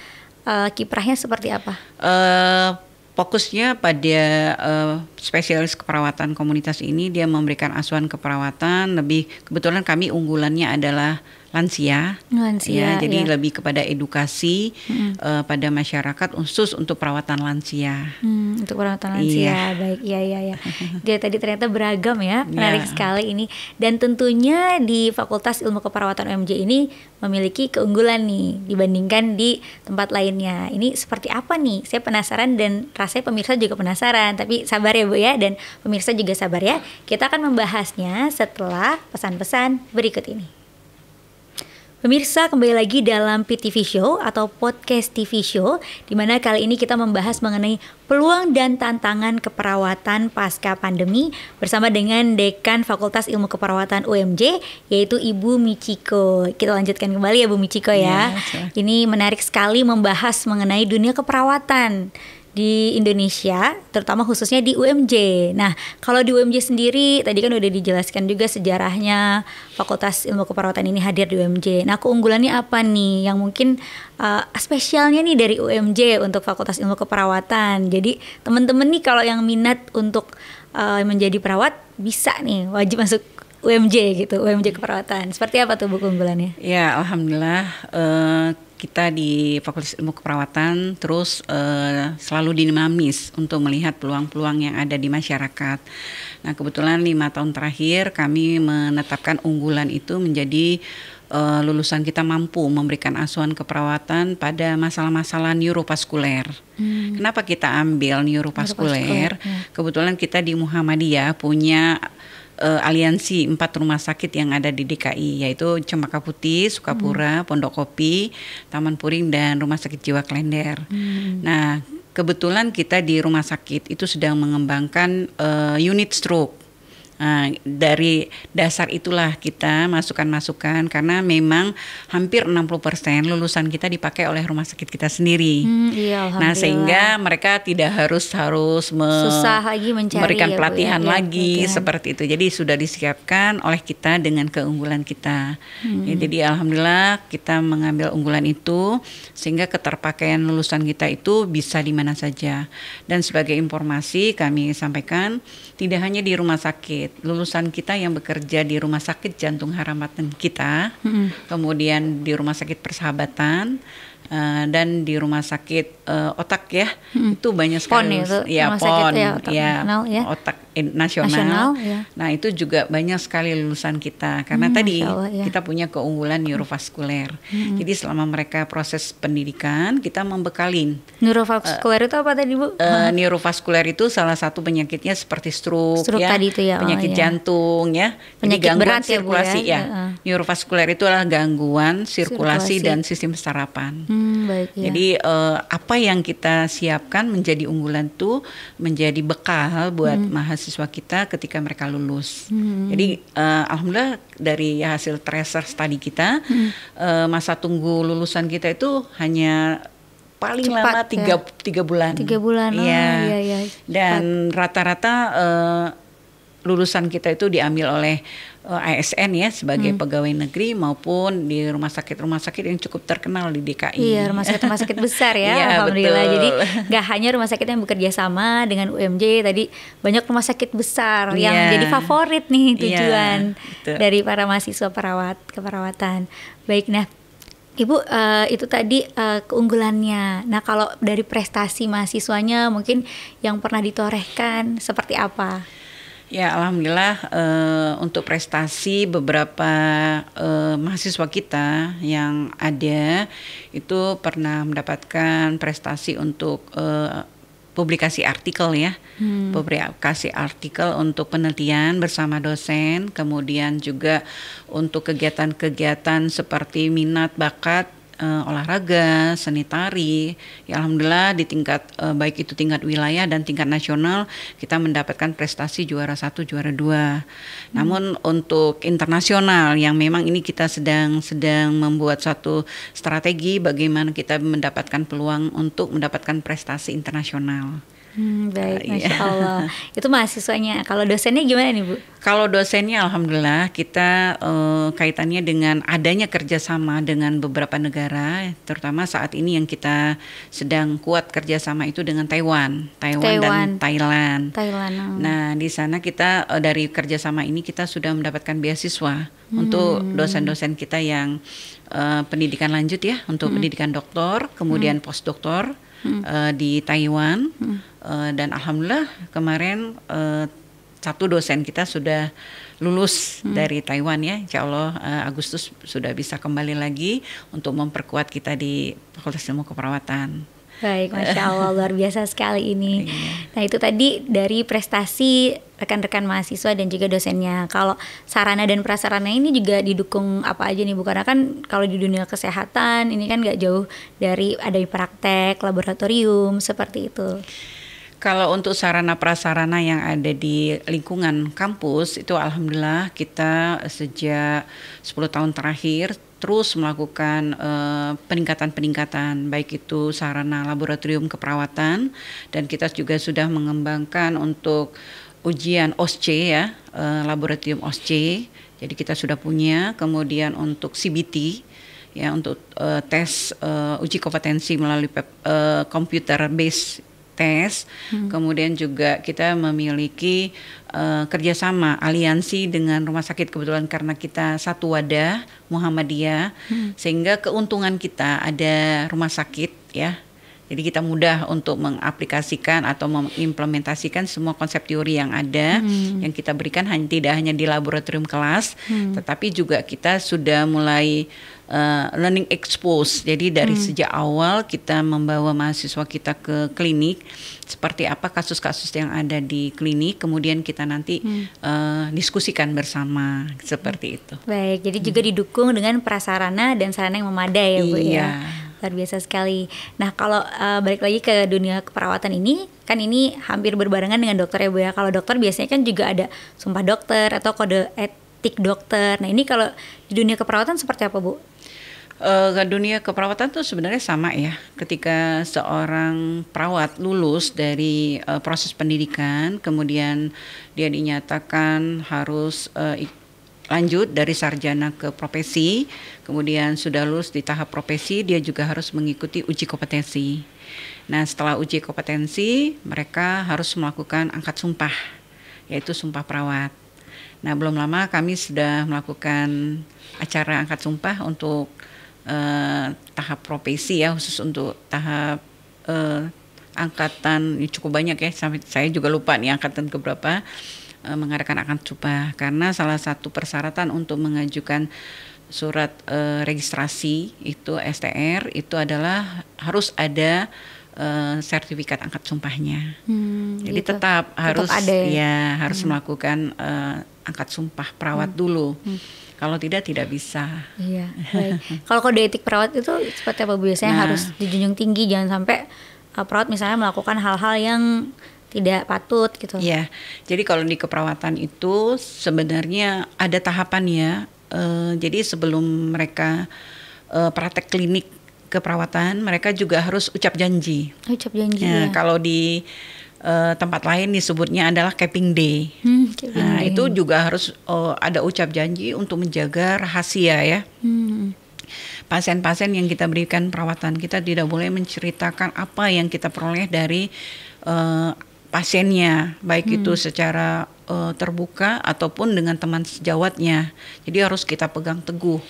uh, kiprahnya seperti apa? Uh, fokusnya pada uh, spesialis keperawatan komunitas ini dia memberikan asuhan keperawatan lebih kebetulan kami unggulannya adalah lansia. Ya. Lansia. Iya, ya, jadi ya. lebih kepada edukasi hmm. uh, pada masyarakat khusus untuk perawatan lansia. Hmm, untuk perawatan lansia. Iya. Baik, ya ya ya. Dia tadi ternyata beragam ya. Iya. Menarik ya. sekali ini. Dan tentunya di Fakultas Ilmu Keperawatan UMJ ini memiliki keunggulan nih dibandingkan di tempat lainnya. Ini seperti apa nih? Saya penasaran dan rasanya pemirsa juga penasaran. Tapi sabar ya Bu ya dan pemirsa juga sabar ya. Kita akan membahasnya setelah pesan-pesan berikut ini. Pemirsa kembali lagi dalam PTV Show atau Podcast TV Show di mana kali ini kita membahas mengenai peluang dan tantangan keperawatan pasca pandemi bersama dengan Dekan Fakultas Ilmu Keperawatan UMJ yaitu Ibu Michiko. Kita lanjutkan kembali ya Bu Michiko ya. ya ini menarik sekali membahas mengenai dunia keperawatan di Indonesia, terutama khususnya di UMJ. Nah, kalau di UMJ sendiri, tadi kan udah dijelaskan juga sejarahnya Fakultas Ilmu Keperawatan ini hadir di UMJ. Nah, keunggulannya apa nih yang mungkin uh, spesialnya nih dari UMJ untuk Fakultas Ilmu Keperawatan? Jadi, teman-teman nih kalau yang minat untuk uh, menjadi perawat bisa nih wajib masuk UMJ gitu, UMJ keperawatan. Seperti apa tuh buku unggulannya? Ya, alhamdulillah uh, kita di Fakultas Ilmu Keperawatan terus uh, selalu dinamis untuk melihat peluang-peluang yang ada di masyarakat. Nah kebetulan lima tahun terakhir kami menetapkan unggulan itu menjadi uh, lulusan kita mampu memberikan asuhan keperawatan pada masalah-masalah neurovaskuler. Hmm. Kenapa kita ambil neurovaskuler? Ya. Kebetulan kita di Muhammadiyah punya uh, aliansi empat rumah sakit yang ada di DKI yaitu Cemaka Putih, Sukapura, hmm. Pondok Kopi, Taman Puring dan Rumah Sakit Jiwa Klender. Hmm. Nah, kebetulan kita di rumah sakit itu sedang mengembangkan uh, unit stroke. Nah, dari dasar itulah kita masukan-masukan karena memang hampir 60% lulusan kita dipakai oleh rumah sakit kita sendiri. Hmm, iya, nah, sehingga mereka tidak harus harus me Susah lagi mencari, memberikan ya, ya? pelatihan ya, lagi ya, seperti itu. Jadi sudah disiapkan oleh kita dengan keunggulan kita. Hmm. Ya, jadi alhamdulillah kita mengambil unggulan itu sehingga keterpakaian lulusan kita itu bisa di mana saja. Dan sebagai informasi kami sampaikan tidak hanya di rumah sakit sakit, lulusan kita yang bekerja di rumah sakit jantung harapan kita, -hmm. kemudian di rumah sakit persahabatan uh, dan di rumah sakit uh, otak ya hmm. itu banyak sekali pon ya, itu, ya pon ya otak, ya, nasional, ya. otak in, nasional, nasional ya. nah itu juga banyak sekali lulusan kita karena hmm, tadi Allah, ya. kita punya keunggulan neurovaskuler hmm. jadi selama mereka proses pendidikan kita membekalin neurovaskuler uh, itu apa tadi bu uh, neurovaskuler itu salah satu penyakitnya seperti stroke, stroke ya, tadi itu ya penyakit oh, ya. jantung ya penyakit jadi berat ya, ya. sirkulasi ya, ya. ya. neurovaskuler itu adalah gangguan sirkulasi, sirkulasi dan sistem sarapan hmm, baik, ya. jadi uh, apa apa yang kita siapkan menjadi unggulan tuh menjadi bekal buat hmm. mahasiswa kita ketika mereka lulus. Hmm. Jadi uh, alhamdulillah dari hasil tracer study kita hmm. uh, masa tunggu lulusan kita itu hanya paling Cepat, lama ya? tiga ya? tiga bulan. Tiga bulan. Oh, ya. iya, iya. Dan rata-rata uh, lulusan kita itu diambil oleh Eh, ASN ya sebagai hmm. pegawai negeri maupun di rumah sakit-rumah sakit yang cukup terkenal di DKI. Iya, rumah sakit-rumah sakit besar ya, ya alhamdulillah. Betul. Jadi nggak hanya rumah sakit yang bekerja sama dengan UMJ, tadi banyak rumah sakit besar iya. yang jadi favorit nih iya, tujuan yeah, dari para mahasiswa perawat keperawatan. Baik, nah Ibu uh, itu tadi uh, keunggulannya. Nah, kalau dari prestasi mahasiswanya mungkin yang pernah ditorehkan seperti apa? Ya, alhamdulillah uh, untuk prestasi beberapa uh, mahasiswa kita yang ada itu pernah mendapatkan prestasi untuk uh, publikasi artikel ya. Hmm. Publikasi artikel untuk penelitian bersama dosen, kemudian juga untuk kegiatan-kegiatan seperti minat bakat uh, olahraga, seni tari. Ya alhamdulillah di tingkat uh, baik itu tingkat wilayah dan tingkat nasional kita mendapatkan prestasi juara satu, juara dua. Hmm. Namun untuk internasional yang memang ini kita sedang sedang membuat satu strategi bagaimana kita mendapatkan peluang untuk mendapatkan prestasi internasional. Hmm, baik, iya. masya Allah. Itu mahasiswanya. Kalau dosennya gimana nih Bu? Kalau dosennya, alhamdulillah kita uh, kaitannya dengan adanya kerjasama dengan beberapa negara, terutama saat ini yang kita sedang kuat kerjasama itu dengan Taiwan, Taiwan, Taiwan. dan Thailand. Thailand. Hmm. Nah, di sana kita uh, dari kerjasama ini kita sudah mendapatkan beasiswa hmm. untuk dosen-dosen kita yang uh, pendidikan lanjut ya, untuk hmm. pendidikan doktor, kemudian hmm. postdoktor hmm. uh, di Taiwan hmm. uh, dan alhamdulillah kemarin uh, satu dosen kita sudah lulus hmm. dari Taiwan ya. Insya Allah uh, Agustus sudah bisa kembali lagi untuk memperkuat kita di Fakultas Ilmu Keperawatan. Baik, masya Allah luar biasa sekali ini. Iya. Nah itu tadi dari prestasi rekan-rekan mahasiswa dan juga dosennya. Kalau sarana dan prasarana ini juga didukung apa aja nih bu? kan kalau di dunia kesehatan ini kan nggak jauh dari ada praktek, laboratorium seperti itu kalau untuk sarana prasarana yang ada di lingkungan kampus itu alhamdulillah kita sejak 10 tahun terakhir terus melakukan eh, peningkatan-peningkatan baik itu sarana laboratorium keperawatan dan kita juga sudah mengembangkan untuk ujian OSCE ya, eh, laboratorium OSCE Jadi kita sudah punya. Kemudian untuk CBT ya untuk uh, tes uh, uji kompetensi melalui pep, uh, computer based tes. Hmm. Kemudian juga kita memiliki uh, kerjasama aliansi dengan rumah sakit kebetulan karena kita satu wadah Muhammadiyah, hmm. sehingga keuntungan kita ada rumah sakit ya jadi kita mudah untuk mengaplikasikan atau mengimplementasikan semua konsep teori yang ada hmm. yang kita berikan hanya tidak hanya di laboratorium kelas, hmm. tetapi juga kita sudah mulai uh, learning expose. Jadi dari hmm. sejak awal kita membawa mahasiswa kita ke klinik seperti apa kasus-kasus yang ada di klinik, kemudian kita nanti hmm. uh, diskusikan bersama seperti itu. Baik, jadi hmm. juga didukung dengan prasarana dan sarana yang memadai ya Bu ya. Iya. Luar biasa sekali. Nah, kalau uh, balik lagi ke dunia keperawatan ini, kan ini hampir berbarengan dengan dokter ya Bu ya. Kalau dokter biasanya kan juga ada sumpah dokter atau kode etik dokter. Nah, ini kalau di dunia keperawatan seperti apa Bu? Uh, dunia keperawatan itu sebenarnya sama ya. Ketika seorang perawat lulus dari uh, proses pendidikan, kemudian dia dinyatakan harus uh, lanjut dari sarjana ke profesi, kemudian sudah lulus di tahap profesi, dia juga harus mengikuti uji kompetensi. Nah, setelah uji kompetensi, mereka harus melakukan angkat sumpah, yaitu sumpah perawat. Nah, belum lama kami sudah melakukan acara angkat sumpah untuk Eh, tahap profesi ya khusus untuk tahap eh, angkatan ya cukup banyak ya sampai saya juga lupa nih angkatan keberapa eh, mengadakan akan coba karena salah satu persyaratan untuk mengajukan surat eh, registrasi itu STR itu adalah harus ada Uh, sertifikat angkat sumpahnya. Hmm, Jadi gitu. tetap harus tetap ada ya, ya harus hmm. melakukan uh, eh, angkat sumpah perawat hmm. dulu. Hmm. Kalau tidak tidak bisa. Iya. Kalau kode etik perawat itu seperti apa biasanya nah, harus dijunjung tinggi jangan sampai uh, perawat misalnya melakukan hal-hal yang tidak patut gitu. Iya. Jadi kalau di keperawatan itu sebenarnya ada tahapannya. Uh, jadi sebelum mereka uh, praktek klinik keperawatan, mereka juga harus ucap janji. Ucap janji. Ya, ya. Kalau di uh, tempat lain disebutnya adalah capping day. Hmm, nah itu juga harus uh, ada ucap janji untuk menjaga rahasia ya. pasien hmm. pasien-pasien yang kita berikan perawatan kita tidak boleh menceritakan apa yang kita peroleh dari uh, pasiennya baik hmm. itu secara uh, terbuka ataupun dengan teman sejawatnya jadi harus kita pegang teguh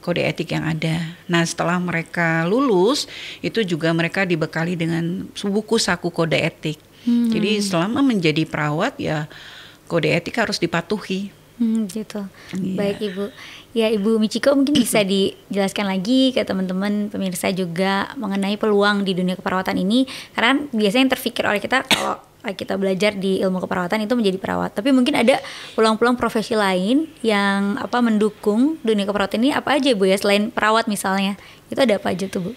kode etik yang ada. Nah setelah mereka lulus itu juga mereka dibekali dengan buku saku kode etik. Hmm. Jadi selama menjadi perawat ya kode etik harus dipatuhi. Hmm, gitu. Yeah. Baik Ibu. Ya Ibu Michiko mungkin bisa hmm. dijelaskan lagi ke teman-teman pemirsa juga mengenai peluang di dunia keperawatan ini karena biasanya yang terfikir oleh kita kalau kita belajar di ilmu keperawatan itu menjadi perawat. Tapi mungkin ada peluang-peluang profesi lain yang apa mendukung dunia keperawatan ini apa aja Bu ya selain perawat misalnya. Itu ada apa aja tuh Bu?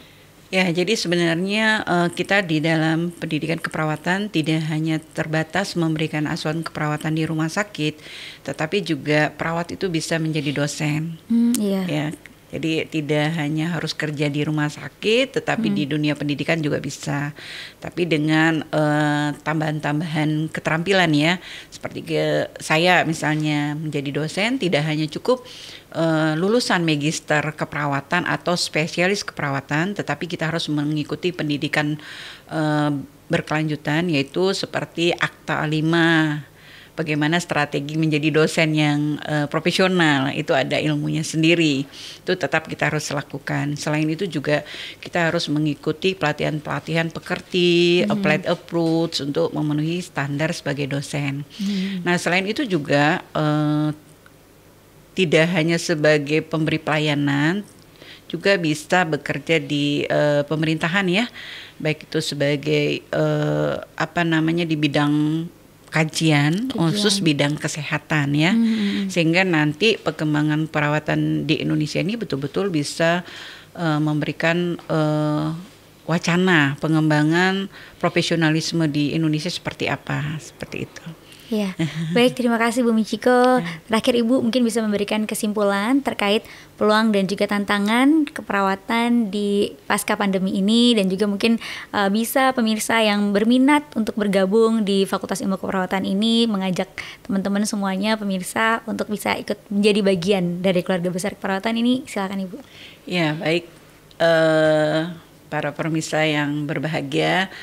Ya, jadi sebenarnya uh, kita di dalam pendidikan keperawatan tidak hanya terbatas memberikan asuhan keperawatan di rumah sakit, tetapi juga perawat itu bisa menjadi dosen. Mm, iya. Ya, jadi tidak hanya harus kerja di rumah sakit, tetapi hmm. di dunia pendidikan juga bisa. Tapi dengan eh, tambahan-tambahan uh, keterampilan ya, seperti ke, saya misalnya menjadi dosen tidak hanya cukup uh, lulusan magister keperawatan atau spesialis keperawatan, tetapi kita harus mengikuti pendidikan uh, berkelanjutan yaitu seperti akta Lima bagaimana strategi menjadi dosen yang uh, profesional itu ada ilmunya sendiri itu tetap kita harus lakukan selain itu juga kita harus mengikuti pelatihan-pelatihan pekerti hmm. applied approach untuk memenuhi standar sebagai dosen hmm. nah selain itu juga uh, tidak hanya sebagai pemberi pelayanan juga bisa bekerja di uh, pemerintahan ya baik itu sebagai uh, apa namanya di bidang kajian, khusus bidang kesehatan ya. Hmm, hmm, hmm. Sehingga nanti perkembangan perawatan di Indonesia ini betul-betul bisa uh, memberikan uh, wacana pengembangan profesionalisme di Indonesia seperti apa, seperti itu. Iya. Baik, terima kasih Bu Michiko. Iya. Terakhir Ibu mungkin bisa memberikan kesimpulan terkait peluang dan juga tantangan keperawatan di pasca pandemi ini dan juga mungkin uh, bisa pemirsa yang berminat untuk bergabung di Fakultas Ilmu Keperawatan ini mengajak teman-teman semuanya pemirsa untuk bisa ikut menjadi bagian dari keluarga besar keperawatan ini. Silakan Ibu. Ya, baik. Uh, para pemirsa yang berbahagia,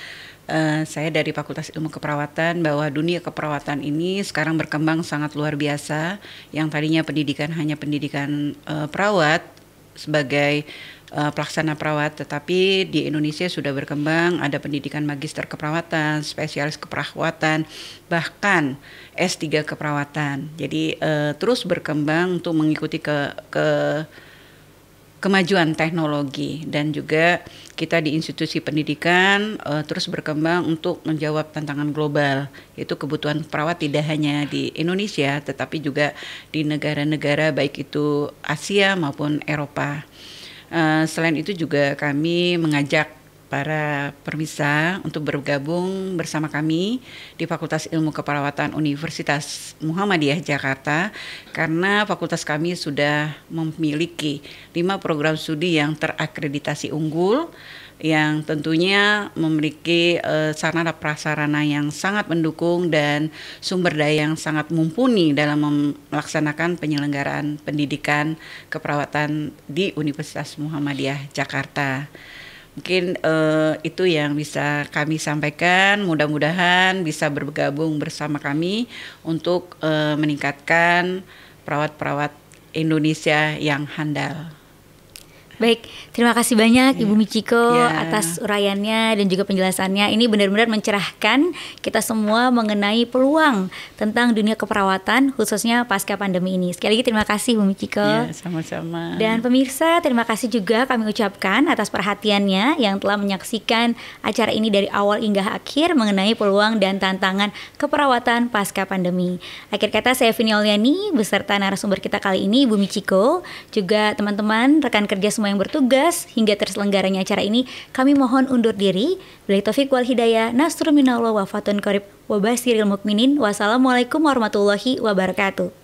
Eh, saya dari Fakultas Ilmu Keperawatan bahwa dunia keperawatan ini sekarang berkembang sangat luar biasa. Yang tadinya pendidikan hanya pendidikan uh, perawat sebagai uh, pelaksana perawat, tetapi di Indonesia sudah berkembang ada pendidikan magister keperawatan, spesialis keperawatan, bahkan S3 keperawatan. Jadi uh, terus berkembang untuk mengikuti ke ke kemajuan teknologi dan juga kita di institusi pendidikan uh, terus berkembang untuk menjawab tantangan global yaitu kebutuhan perawat tidak hanya di Indonesia tetapi juga di negara-negara baik itu Asia maupun Eropa. Uh, selain itu juga kami mengajak para permisa untuk bergabung bersama kami di Fakultas Ilmu Keperawatan Universitas Muhammadiyah Jakarta karena fakultas kami sudah memiliki lima program studi yang terakreditasi unggul yang tentunya memiliki uh, sarana prasarana yang sangat mendukung dan sumber daya yang sangat mumpuni dalam melaksanakan penyelenggaraan pendidikan keperawatan di Universitas Muhammadiyah Jakarta. Mungkin uh, itu yang bisa kami sampaikan. Mudah-mudahan bisa bergabung bersama kami untuk uh, meningkatkan perawat-perawat Indonesia yang handal. Baik, terima kasih banyak Ibu iya. Michiko yeah. atas uraiannya dan juga penjelasannya. Ini benar-benar mencerahkan kita semua mengenai peluang tentang dunia keperawatan khususnya pasca pandemi ini. Sekali lagi terima kasih Ibu Michiko. Yeah, sama-sama. Dan pemirsa, terima kasih juga kami ucapkan atas perhatiannya yang telah menyaksikan acara ini dari awal hingga akhir mengenai peluang dan tantangan keperawatan pasca pandemi. Akhir kata saya Vini Olyani beserta narasumber kita kali ini Ibu Michiko, juga teman-teman rekan kerja semua yang bertugas hingga terselenggaranya acara ini, kami mohon undur diri. Bila taufik wal hidayah, nasrul minallah wa fatun korib, wa basiril mukminin, wassalamualaikum warahmatullahi wabarakatuh.